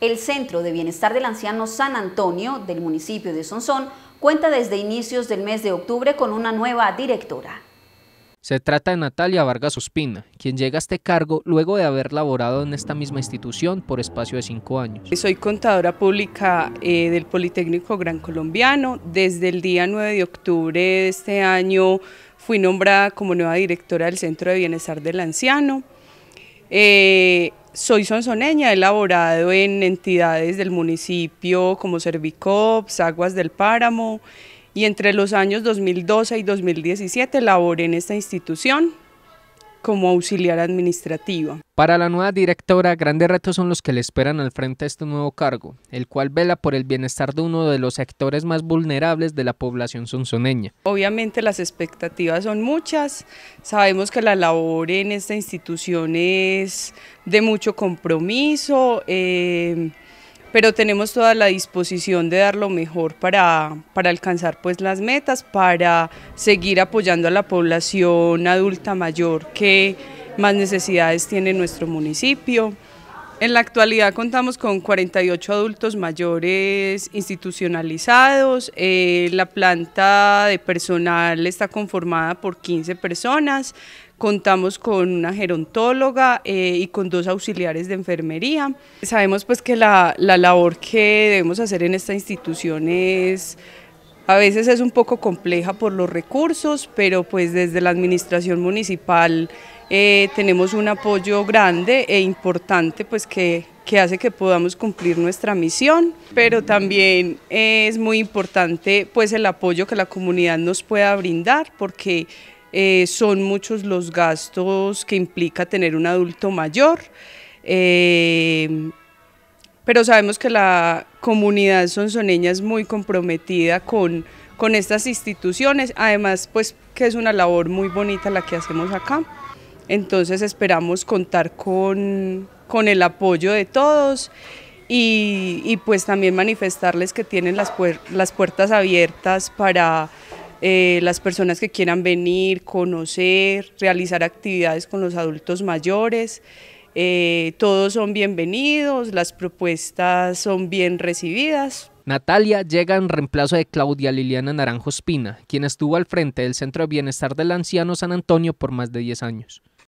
El Centro de Bienestar del Anciano San Antonio del municipio de Sonsón cuenta desde inicios del mes de octubre con una nueva directora. Se trata de Natalia Vargas Ospina, quien llega a este cargo luego de haber laborado en esta misma institución por espacio de cinco años. Soy contadora pública eh, del Politécnico Gran Colombiano. Desde el día 9 de octubre de este año fui nombrada como nueva directora del Centro de Bienestar del Anciano. Eh, soy sonsoneña, he laborado en entidades del municipio como Servicops, Aguas del Páramo y entre los años 2012 y 2017 laboré en esta institución como auxiliar administrativa. Para la nueva directora, grandes retos son los que le esperan al frente a este nuevo cargo, el cual vela por el bienestar de uno de los sectores más vulnerables de la población sonsoneña. Obviamente las expectativas son muchas, sabemos que la labor en esta institución es de mucho compromiso, eh, pero tenemos toda la disposición de dar lo mejor para, alcanzar pues las metas, para seguir apoyando a la población adulta mayor que más necesidades tiene nuestro municipio. En la actualidad contamos con 48 adultos mayores institucionalizados, eh, la planta de personal está conformada por 15 personas, contamos con una gerontóloga eh, y con dos auxiliares de enfermería. Sabemos pues que la, la labor que debemos hacer en esta institución es a veces es un poco compleja por los recursos, pero pues desde la administración municipal eh, tenemos un apoyo grande e importante pues que, que, hace que podamos cumplir nuestra misión, pero también es muy importante pues el apoyo que la comunidad nos pueda brindar porque eh, son muchos los gastos que implica tener un adulto mayor, eh, pero sabemos que la comunidad sonsoneña es muy comprometida con, con estas instituciones, además pues que es una labor muy bonita la que hacemos acá, entonces esperamos contar con, con el apoyo de todos y, pues también manifestarles que tienen las puertas abiertas para eh, las personas que quieran venir, conocer, realizar actividades con los adultos mayores. Eh, todos son bienvenidos, las propuestas son bien recibidas. Natalia llega en reemplazo de Claudia Liliana Naranjo Espina, quien estuvo al frente del Centro de Bienestar del Anciano San Antonio por más de 10 años.